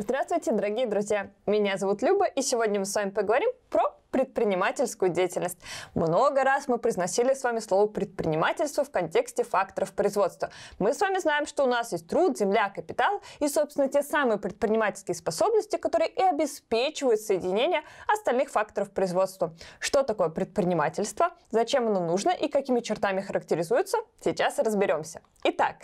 Здравствуйте, дорогие друзья! Меня зовут Люба, и сегодня мы с вами поговорим про предпринимательскую деятельность. Много раз мы произносили с вами слово предпринимательство в контексте факторов производства. Мы с вами знаем, что у нас есть труд, земля, капитал и, собственно, те самые предпринимательские способности, которые и обеспечивают соединение остальных факторов производства. Что такое предпринимательство, зачем оно нужно и какими чертами характеризуется, сейчас разберемся. Итак,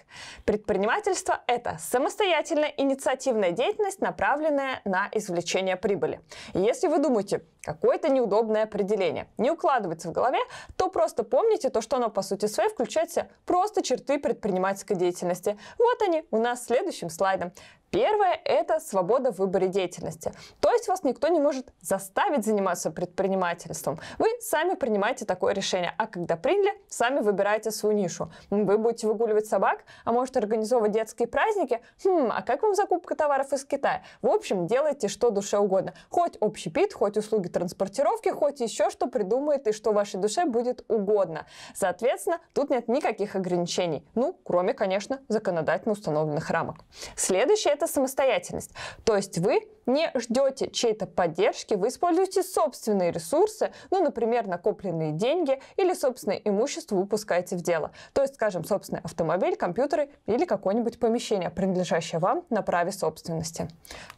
предпринимательство – это самостоятельная инициативная деятельность, направленная на извлечение прибыли. И если вы думаете, какой-то не неудобное определение не укладывается в голове, то просто помните то, что оно по сути своей включает в себя просто черты предпринимательской деятельности. Вот они у нас следующим слайдом. Первое – это свобода в выборе деятельности. То есть вас никто не может заставить заниматься предпринимательством. Вы сами принимаете такое решение, а когда приняли, сами выбираете свою нишу. Вы будете выгуливать собак, а может организовывать детские праздники? Хм, а как вам закупка товаров из Китая? В общем, делайте что душе угодно. Хоть общий общепит, хоть услуги транспортировки, хоть еще что придумает и что вашей душе будет угодно. Соответственно, тут нет никаких ограничений. Ну, кроме, конечно, законодательно установленных рамок. Следующее – это это самостоятельность. То есть вы не ждете чьей-то поддержки, вы используете собственные ресурсы, ну, например, накопленные деньги или собственное имущество выпускаете в дело. То есть, скажем, собственный автомобиль, компьютеры или какое-нибудь помещение, принадлежащее вам на праве собственности.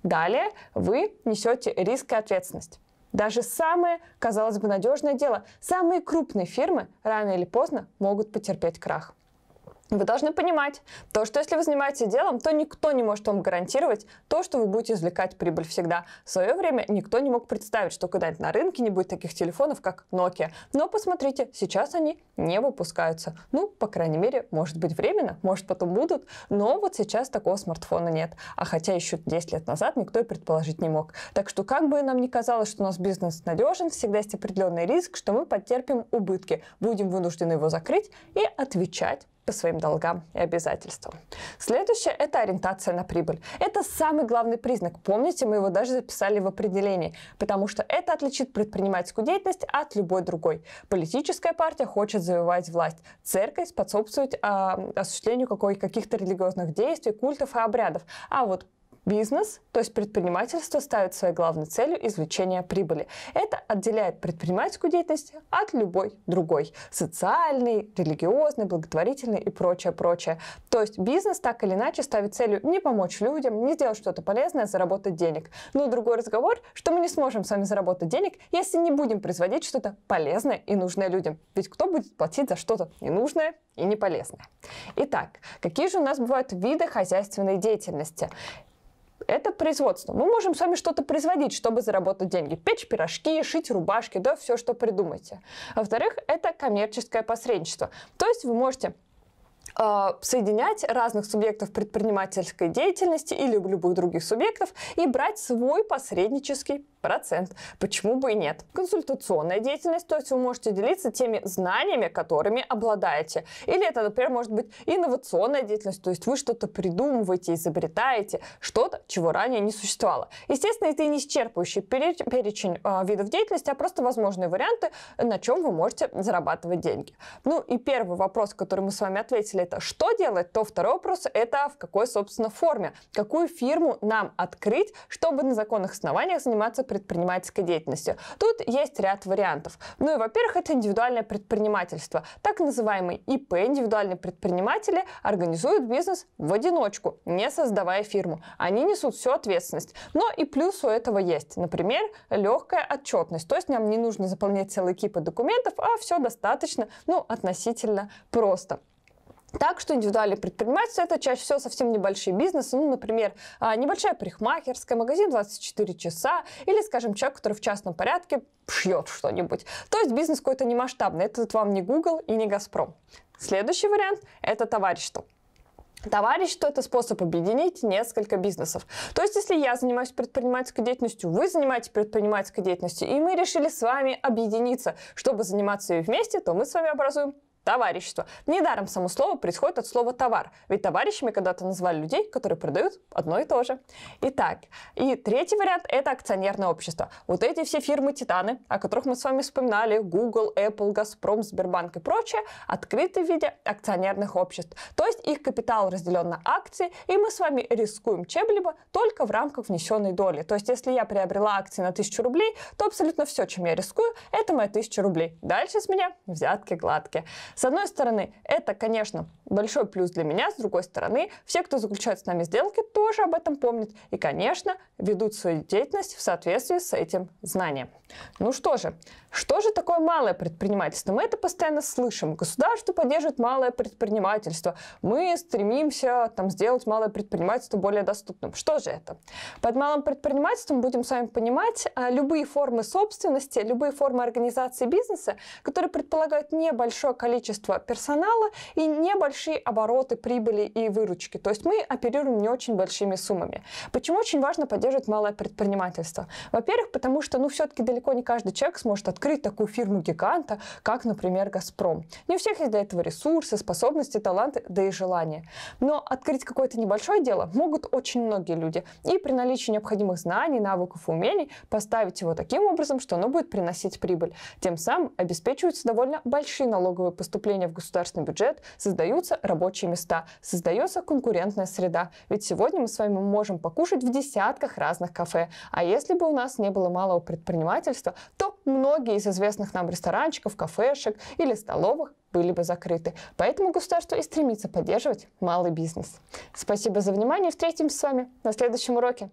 Далее вы несете риск и ответственность. Даже самое, казалось бы, надежное дело, самые крупные фирмы рано или поздно могут потерпеть крах. Вы должны понимать, то, что если вы занимаетесь делом, то никто не может вам гарантировать то, что вы будете извлекать прибыль всегда. В свое время никто не мог представить, что когда-нибудь на рынке не будет таких телефонов, как Nokia. Но посмотрите, сейчас они не выпускаются. Ну, по крайней мере, может быть временно, может потом будут, но вот сейчас такого смартфона нет. А хотя еще 10 лет назад никто и предположить не мог. Так что как бы нам ни казалось, что у нас бизнес надежен, всегда есть определенный риск, что мы потерпим убытки, будем вынуждены его закрыть и отвечать по своим долгам и обязательствам. Следующее – это ориентация на прибыль. Это самый главный признак. Помните, мы его даже записали в определении, потому что это отличит предпринимательскую деятельность от любой другой. Политическая партия хочет завоевать власть. Церковь способствует э, а, осуществлению каких-то религиозных действий, культов и обрядов. А вот Бизнес, то есть предпринимательство, ставит своей главной целью извлечение прибыли. Это отделяет предпринимательскую деятельность от любой другой. социальной, религиозной, благотворительной и прочее, прочее. То есть бизнес так или иначе ставит целью не помочь людям, не сделать что-то полезное, а заработать денег. Но другой разговор, что мы не сможем с вами заработать денег, если не будем производить что-то полезное и нужное людям. Ведь кто будет платить за что-то ненужное и неполезное? Итак, какие же у нас бывают виды хозяйственной деятельности? это производство. Мы можем с вами что-то производить, чтобы заработать деньги. Печь пирожки, шить рубашки, да, все, что придумаете. Во-вторых, это коммерческое посредничество. То есть вы можете а, соединять разных субъектов предпринимательской деятельности или любых других субъектов и брать свой посреднический процент. Почему бы и нет? Консультационная деятельность, то есть вы можете делиться теми знаниями, которыми обладаете. Или это, например, может быть инновационная деятельность, то есть вы что-то придумываете, изобретаете, что-то, чего ранее не существовало. Естественно, это не исчерпывающий перечень а, видов деятельности, а просто возможные варианты, на чем вы можете зарабатывать деньги. Ну и первый вопрос, который мы с вами ответили, это что делать, то второй вопрос – это в какой, собственно, форме. Какую фирму нам открыть, чтобы на законных основаниях заниматься предпринимательской деятельностью? Тут есть ряд вариантов. Ну и, во-первых, это индивидуальное предпринимательство. Так называемый ИП, индивидуальные предприниматели, организуют бизнес в одиночку, не создавая фирму. Они несут всю ответственность. Но и плюс у этого есть. Например, легкая отчетность. То есть нам не нужно заполнять целые кипы документов, а все достаточно, ну, относительно просто. Так что индивидуальные предпринимательства это чаще всего совсем небольшие бизнесы, ну, например, а, небольшая парикмахерская, магазин 24 часа или, скажем, человек, который в частном порядке шьет что-нибудь. То есть бизнес какой-то не масштабный, это вам не Google и не Газпром. Следующий вариант – это товарищество. Товарищество – это способ объединить несколько бизнесов. То есть, если я занимаюсь предпринимательской деятельностью, вы занимаетесь предпринимательской деятельностью, и мы решили с вами объединиться, чтобы заниматься ее вместе, то мы с вами образуем товарищество. Недаром само слово происходит от слова «товар», ведь товарищами когда-то назвали людей, которые продают одно и то же. Итак, и третий вариант – это акционерное общество. Вот эти все фирмы-титаны, о которых мы с вами вспоминали, Google, Apple, Газпром, Сбербанк и прочее, открыты в виде акционерных обществ. То есть их капитал разделен на акции, и мы с вами рискуем чем-либо только в рамках внесенной доли. То есть если я приобрела акции на 1000 рублей, то абсолютно все, чем я рискую, это мои 1000 рублей. Дальше с меня взятки гладкие. С одной стороны, это, конечно, большой плюс для меня, с другой стороны, все, кто заключает с нами сделки, тоже об этом помнят и, конечно, ведут свою деятельность в соответствии с этим знанием. Ну что же, что же такое малое предпринимательство? Мы это постоянно слышим. Государство поддерживает малое предпринимательство. Мы стремимся там, сделать малое предпринимательство более доступным. Что же это? Под малым предпринимательством будем с вами понимать а, любые формы собственности, любые формы организации бизнеса, которые предполагают небольшое количество количество персонала и небольшие обороты прибыли и выручки. То есть мы оперируем не очень большими суммами. Почему очень важно поддерживать малое предпринимательство? Во-первых, потому что, ну, все-таки далеко не каждый человек сможет открыть такую фирму-гиганта, как, например, «Газпром». Не у всех есть для этого ресурсы, способности, таланты, да и желания. Но открыть какое-то небольшое дело могут очень многие люди. И при наличии необходимых знаний, навыков, умений поставить его таким образом, что оно будет приносить прибыль. Тем самым обеспечиваются довольно большие налоговые поступления поступления в государственный бюджет, создаются рабочие места, создается конкурентная среда. Ведь сегодня мы с вами можем покушать в десятках разных кафе. А если бы у нас не было малого предпринимательства, то многие из известных нам ресторанчиков, кафешек или столовых были бы закрыты. Поэтому государство и стремится поддерживать малый бизнес. Спасибо за внимание. Встретимся с вами на следующем уроке.